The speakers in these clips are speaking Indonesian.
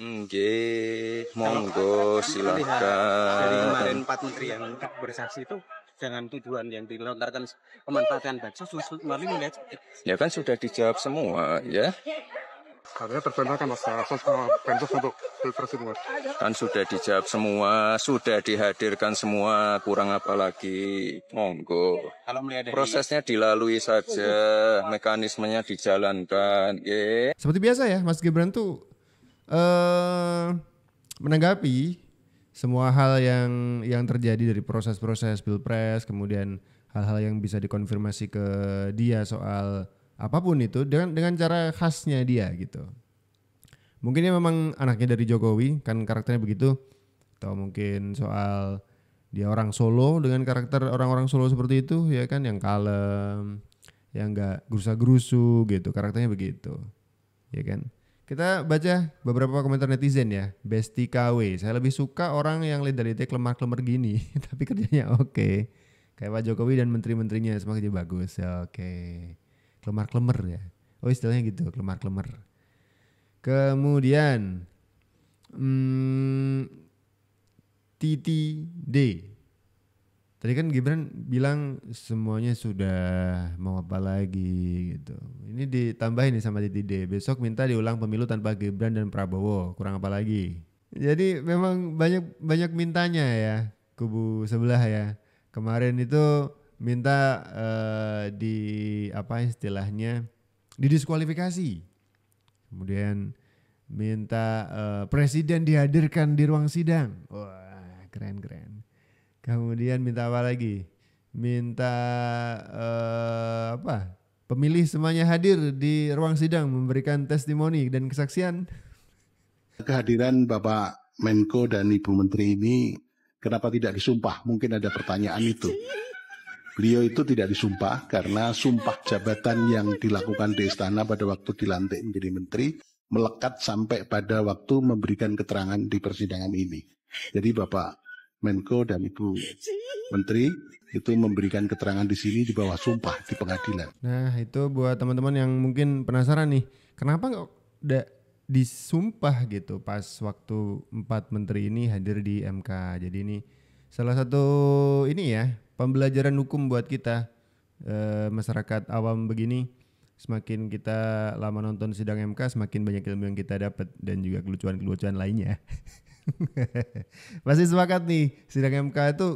Oke, monggo kan silakan. Dari kemarin empat Menteri yang bersaksi itu dengan tujuan yang dilontarkan pemanfaatan bansos mari melihat ya kan sudah dijawab semua ya Karena terbantahkan mas bansos untuk pilpres ini kan sudah dijawab semua sudah dihadirkan semua kurang apa lagi monggo kalau melihat dari... prosesnya dilalui saja mekanismenya dijalankan ya. seperti biasa ya mas Gibran tuh Eh, menanggapi semua hal yang yang terjadi dari proses-proses pilpres, kemudian hal-hal yang bisa dikonfirmasi ke dia soal apapun itu dengan dengan cara khasnya dia gitu. Mungkin dia memang anaknya dari Jokowi kan karakternya begitu atau mungkin soal dia orang Solo dengan karakter orang-orang Solo seperti itu ya kan yang kalem yang nggak gerusa-gerusu gitu karakternya begitu ya kan kita baca beberapa komentar netizen ya. Besti KW, saya lebih suka orang yang lidah-lidah kelemar-kelemar gini, tapi kerjanya oke. Okay. Kayak Pak Jokowi dan menteri-menterinya semua kerja bagus. Oke. Okay. Kelemar-kelemar ya. Oh istilahnya gitu, kelemar-kelemar. Kemudian hmm, Titi D Tadi kan Gibran bilang semuanya sudah mau apa lagi gitu. Ini ditambahin nih sama D. Besok minta diulang pemilu tanpa Gibran dan Prabowo. Kurang apa lagi? Jadi memang banyak banyak mintanya ya kubu sebelah ya. Kemarin itu minta uh, di apa istilahnya didiskualifikasi. Kemudian minta uh, presiden dihadirkan di ruang sidang. Wah, keren-keren. Kemudian minta apa lagi? Minta uh, apa? Pemilih semuanya hadir di ruang sidang memberikan testimoni dan kesaksian. Kehadiran Bapak Menko dan Ibu Menteri ini kenapa tidak disumpah? Mungkin ada pertanyaan itu. Beliau itu tidak disumpah karena sumpah jabatan yang dilakukan di istana pada waktu dilantik menjadi menteri melekat sampai pada waktu memberikan keterangan di persidangan ini. Jadi Bapak Menko dan Ibu Menteri itu memberikan keterangan di sini di bawah sumpah di pengadilan. Nah itu buat teman-teman yang mungkin penasaran nih, kenapa nggak da- disumpah gitu pas waktu empat menteri ini hadir di MK. Jadi ini salah satu ini ya pembelajaran hukum buat kita e, masyarakat awam begini. Semakin kita lama nonton sidang MK, semakin banyak ilmu yang kita dapat dan juga kelucuan-kelucuan lainnya. Pasti sepakat nih, sidang MK itu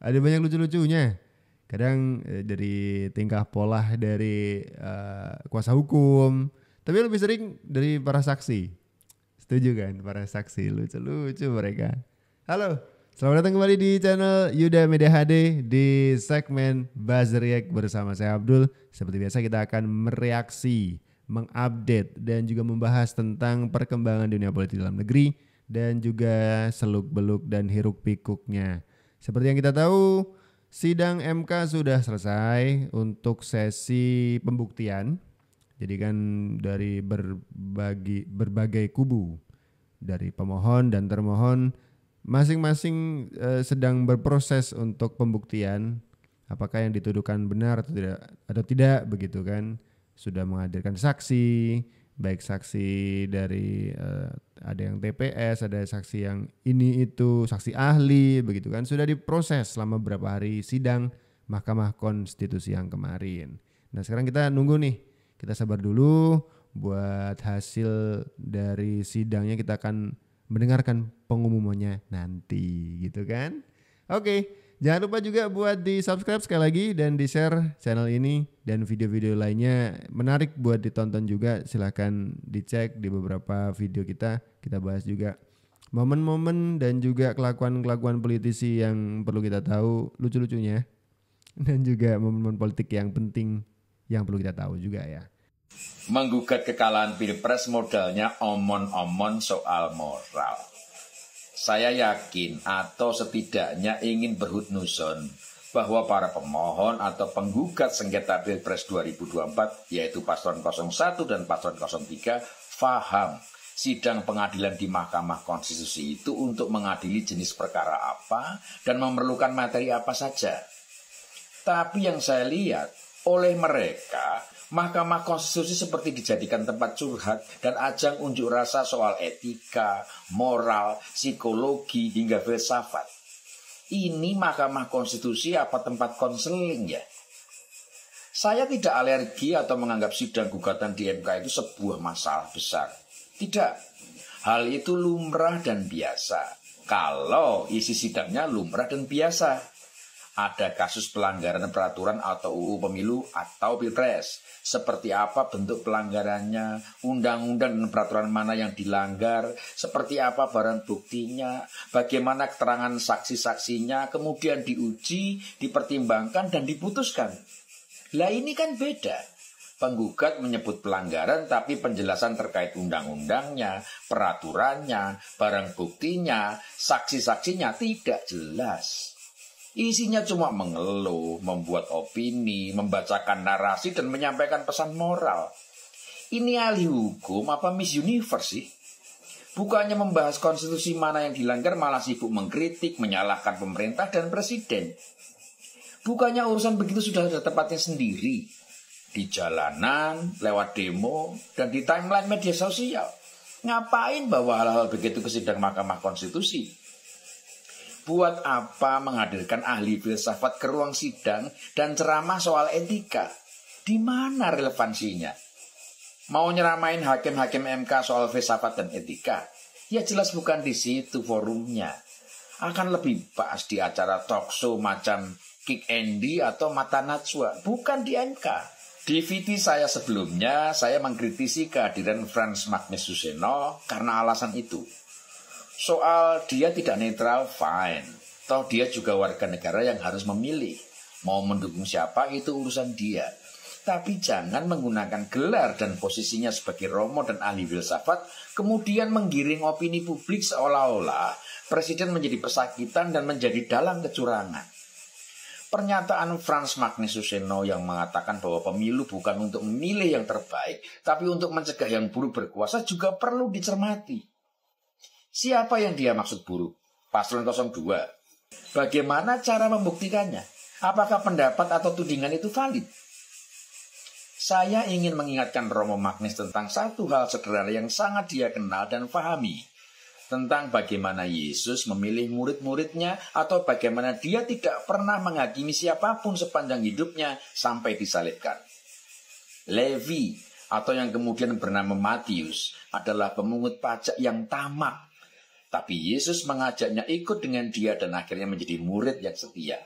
ada banyak lucu-lucunya. Kadang eh, dari tingkah pola dari eh, kuasa hukum, tapi lebih sering dari para saksi. Setuju kan? Para saksi lucu-lucu mereka. Halo, selamat datang kembali di channel Yuda Media HD di segmen Buzz React bersama saya Abdul. Seperti biasa kita akan mereaksi, mengupdate dan juga membahas tentang perkembangan dunia politik dalam negeri dan juga seluk-beluk dan hiruk-pikuknya. Seperti yang kita tahu, sidang MK sudah selesai untuk sesi pembuktian. Jadi kan dari berbagi, berbagai kubu dari pemohon dan termohon masing-masing eh, sedang berproses untuk pembuktian apakah yang dituduhkan benar atau tidak atau tidak begitu kan sudah menghadirkan saksi baik saksi dari uh, ada yang TPS, ada saksi yang ini itu, saksi ahli begitu kan sudah diproses selama berapa hari sidang Mahkamah Konstitusi yang kemarin. Nah, sekarang kita nunggu nih. Kita sabar dulu buat hasil dari sidangnya kita akan mendengarkan pengumumannya nanti gitu kan. Oke. Okay. Jangan lupa juga buat di subscribe sekali lagi dan di share channel ini dan video-video lainnya menarik buat ditonton juga silahkan dicek di beberapa video kita kita bahas juga momen-momen dan juga kelakuan-kelakuan politisi yang perlu kita tahu lucu-lucunya dan juga momen-momen politik yang penting yang perlu kita tahu juga ya. Menggugat kekalahan pilpres modalnya omon-omon soal moral saya yakin atau setidaknya ingin berhutnuson bahwa para pemohon atau penggugat sengketa Pilpres 2024 yaitu paslon 01 dan paslon 03 faham sidang pengadilan di Mahkamah Konstitusi itu untuk mengadili jenis perkara apa dan memerlukan materi apa saja. Tapi yang saya lihat oleh mereka Mahkamah Konstitusi seperti dijadikan tempat curhat dan ajang unjuk rasa soal etika, moral, psikologi, hingga filsafat. Ini Mahkamah Konstitusi apa tempat konseling ya? Saya tidak alergi atau menganggap sidang gugatan di MK itu sebuah masalah besar. Tidak. Hal itu lumrah dan biasa. Kalau isi sidangnya lumrah dan biasa ada kasus pelanggaran peraturan atau UU pemilu atau pilpres. Seperti apa bentuk pelanggarannya, undang-undang dan peraturan mana yang dilanggar, seperti apa barang buktinya, bagaimana keterangan saksi-saksinya, kemudian diuji, dipertimbangkan, dan diputuskan. Lah ini kan beda. Penggugat menyebut pelanggaran tapi penjelasan terkait undang-undangnya, peraturannya, barang buktinya, saksi-saksinya tidak jelas. Isinya cuma mengeluh, membuat opini, membacakan narasi, dan menyampaikan pesan moral. Ini ahli hukum apa Miss Universe sih? Bukannya membahas konstitusi mana yang dilanggar malah sibuk mengkritik, menyalahkan pemerintah dan presiden. Bukannya urusan begitu sudah ada tempatnya sendiri. Di jalanan, lewat demo, dan di timeline media sosial. Ngapain bawa hal-hal begitu ke sidang Mahkamah Konstitusi? Buat apa menghadirkan ahli filsafat ke ruang sidang dan ceramah soal etika? Di mana relevansinya? Mau nyeramain hakim-hakim MK soal filsafat dan etika? Ya jelas bukan di situ forumnya. Akan lebih pas di acara talkshow macam Kick Andy atau Mata Najwa, bukan di MK. Di VT saya sebelumnya, saya mengkritisi kehadiran Franz Magnus Suseno karena alasan itu. Soal dia tidak netral, fine. Toh dia juga warga negara yang harus memilih. Mau mendukung siapa itu urusan dia. Tapi jangan menggunakan gelar dan posisinya sebagai romo dan ahli filsafat, kemudian menggiring opini publik seolah-olah presiden menjadi pesakitan dan menjadi dalam kecurangan. Pernyataan Franz Magnus Suseno yang mengatakan bahwa pemilu bukan untuk memilih yang terbaik, tapi untuk mencegah yang buruk berkuasa juga perlu dicermati. Siapa yang dia maksud buruk? Paslon 02. Bagaimana cara membuktikannya? Apakah pendapat atau tudingan itu valid? Saya ingin mengingatkan Romo Magnis tentang satu hal sederhana yang sangat dia kenal dan pahami. Tentang bagaimana Yesus memilih murid-muridnya atau bagaimana dia tidak pernah menghakimi siapapun sepanjang hidupnya sampai disalibkan. Levi atau yang kemudian bernama Matius adalah pemungut pajak yang tamak tapi Yesus mengajaknya ikut dengan dia dan akhirnya menjadi murid yang setia.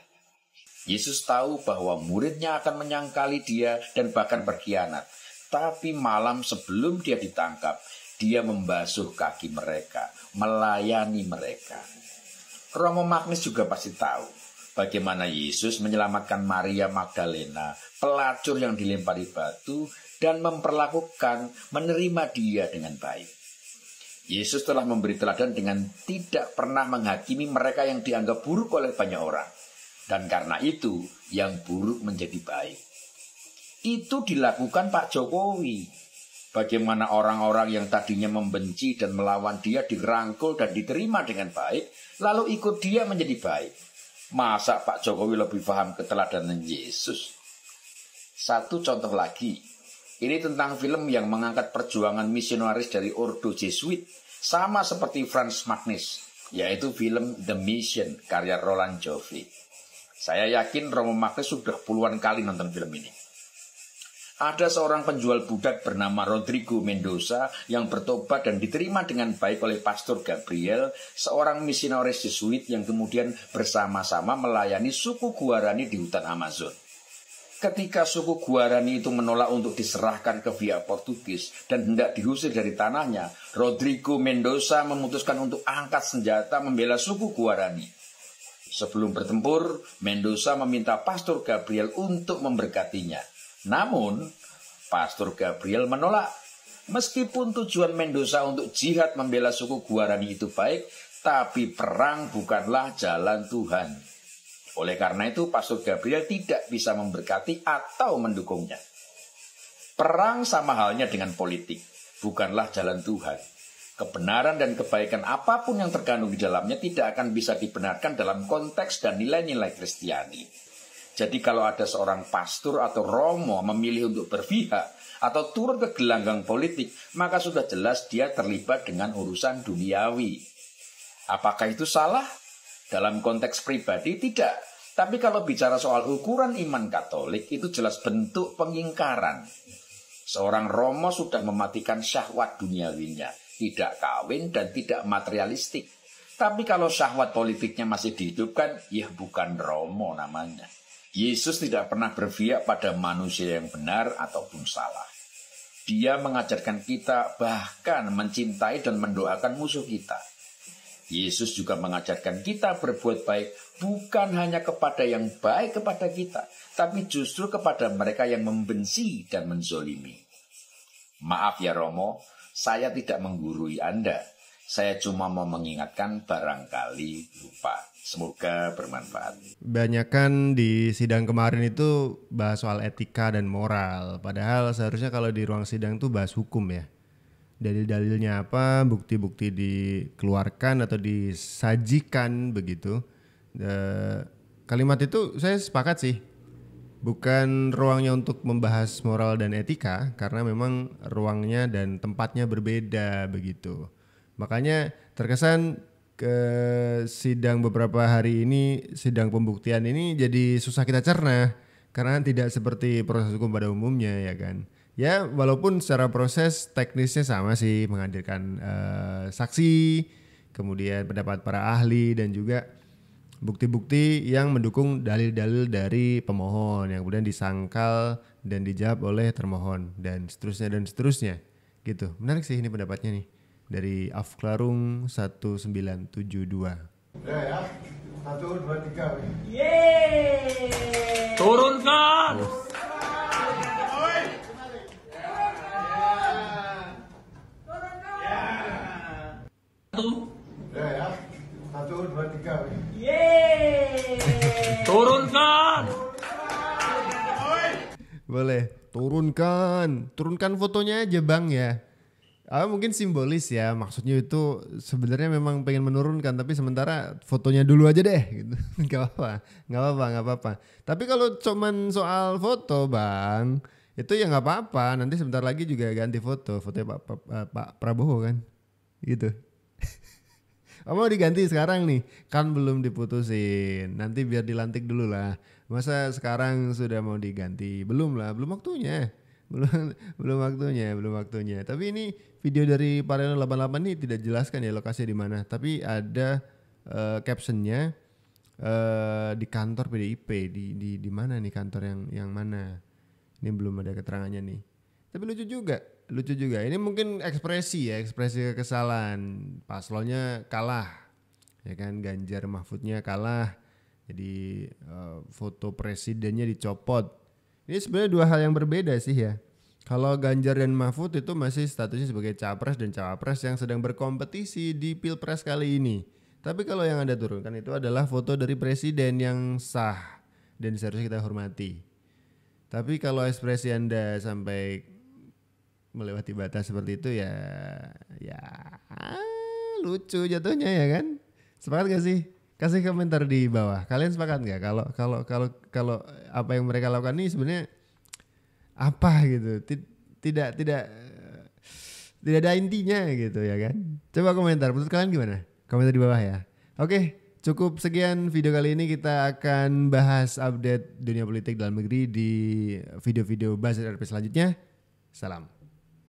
Yesus tahu bahwa muridnya akan menyangkali dia dan bahkan berkhianat. Tapi malam sebelum dia ditangkap, dia membasuh kaki mereka, melayani mereka. Romo Magnus juga pasti tahu bagaimana Yesus menyelamatkan Maria Magdalena, pelacur yang dilempari batu, dan memperlakukan menerima dia dengan baik. Yesus telah memberi teladan dengan tidak pernah menghakimi mereka yang dianggap buruk oleh banyak orang. Dan karena itu, yang buruk menjadi baik. Itu dilakukan Pak Jokowi. Bagaimana orang-orang yang tadinya membenci dan melawan dia dirangkul dan diterima dengan baik, lalu ikut dia menjadi baik. Masa Pak Jokowi lebih paham keteladanan Yesus? Satu contoh lagi, ini tentang film yang mengangkat perjuangan misionaris dari Ordo Jesuit sama seperti Franz Magnus, yaitu film The Mission karya Roland Joffe. Saya yakin Romo Magnus sudah puluhan kali nonton film ini. Ada seorang penjual budak bernama Rodrigo Mendoza yang bertobat dan diterima dengan baik oleh Pastor Gabriel, seorang misionaris Jesuit yang kemudian bersama-sama melayani suku Guarani di hutan Amazon. Ketika suku Guarani itu menolak untuk diserahkan ke via Portugis dan hendak diusir dari tanahnya, Rodrigo Mendoza memutuskan untuk angkat senjata membela suku Guarani. Sebelum bertempur, Mendoza meminta Pastor Gabriel untuk memberkatinya. Namun, Pastor Gabriel menolak. Meskipun tujuan Mendoza untuk jihad membela suku Guarani itu baik, tapi perang bukanlah jalan Tuhan. Oleh karena itu Pastor Gabriel tidak bisa memberkati atau mendukungnya. Perang sama halnya dengan politik, bukanlah jalan Tuhan. Kebenaran dan kebaikan apapun yang terkandung di dalamnya tidak akan bisa dibenarkan dalam konteks dan nilai-nilai Kristiani. Jadi kalau ada seorang pastor atau romo memilih untuk berpihak atau turun ke gelanggang politik, maka sudah jelas dia terlibat dengan urusan duniawi. Apakah itu salah? dalam konteks pribadi tidak. Tapi kalau bicara soal ukuran iman Katolik itu jelas bentuk pengingkaran. Seorang Romo sudah mematikan syahwat duniawinya, tidak kawin dan tidak materialistik. Tapi kalau syahwat politiknya masih dihidupkan, ya bukan Romo namanya. Yesus tidak pernah berpihak pada manusia yang benar ataupun salah. Dia mengajarkan kita bahkan mencintai dan mendoakan musuh kita. Yesus juga mengajarkan kita berbuat baik bukan hanya kepada yang baik kepada kita, tapi justru kepada mereka yang membenci dan menzolimi. Maaf ya Romo, saya tidak menggurui Anda. Saya cuma mau mengingatkan barangkali lupa. Semoga bermanfaat. Banyakan di sidang kemarin itu bahas soal etika dan moral. Padahal seharusnya kalau di ruang sidang itu bahas hukum ya dalil-dalilnya apa, bukti-bukti dikeluarkan atau disajikan begitu. E, kalimat itu saya sepakat sih. Bukan ruangnya untuk membahas moral dan etika karena memang ruangnya dan tempatnya berbeda begitu. Makanya terkesan ke sidang beberapa hari ini sidang pembuktian ini jadi susah kita cerna karena tidak seperti proses hukum pada umumnya ya kan ya walaupun secara proses teknisnya sama sih menghadirkan uh, saksi kemudian pendapat para ahli dan juga bukti-bukti yang mendukung dalil-dalil dari pemohon yang kemudian disangkal dan dijawab oleh termohon dan seterusnya dan seterusnya gitu menarik sih ini pendapatnya nih dari Afklarung 1972 Ya, ya satu dua tiga yeay Turunkan! oh. Boleh. Turunkan. Turunkan fotonya aja bang ya. Ah, mungkin simbolis ya maksudnya itu sebenarnya memang pengen menurunkan tapi sementara fotonya dulu aja deh gitu nggak apa apa nggak apa apa nggak apa, apa tapi kalau cuman soal foto bang itu ya nggak apa-apa nanti sebentar lagi juga ganti foto foto pak, pak, eh, pak Prabowo kan gitu Oh mau diganti sekarang nih kan belum diputusin nanti biar dilantik dulu lah Masa sekarang sudah mau diganti? Belum lah, belum waktunya. Belum belum waktunya, belum waktunya. Tapi ini video dari Paralel 88 ini tidak jelaskan ya lokasi di mana, tapi ada uh, captionnya uh, di kantor PDIP di di di mana nih kantor yang yang mana? Ini belum ada keterangannya nih. Tapi lucu juga, lucu juga. Ini mungkin ekspresi ya, ekspresi kekesalan. Paslonnya kalah. Ya kan Ganjar Mahfudnya kalah jadi uh, foto presidennya dicopot. Ini sebenarnya dua hal yang berbeda sih ya. Kalau Ganjar dan Mahfud itu masih statusnya sebagai capres dan cawapres yang sedang berkompetisi di pilpres kali ini. Tapi kalau yang Anda turunkan itu adalah foto dari presiden yang sah dan seharusnya kita hormati. Tapi kalau ekspresi Anda sampai melewati batas seperti itu ya ya lucu jatuhnya ya kan? Sepakat gak sih? kasih komentar di bawah. Kalian sepakat nggak kalau kalau kalau kalau apa yang mereka lakukan ini sebenarnya apa gitu? Tidak tidak eh, tidak ada intinya gitu ya kan? Coba komentar. Menurut kalian gimana? Komentar di bawah ya. Oke, cukup sekian video kali ini kita akan bahas update dunia politik dalam negeri di video-video Buzzer RP selanjutnya. Salam.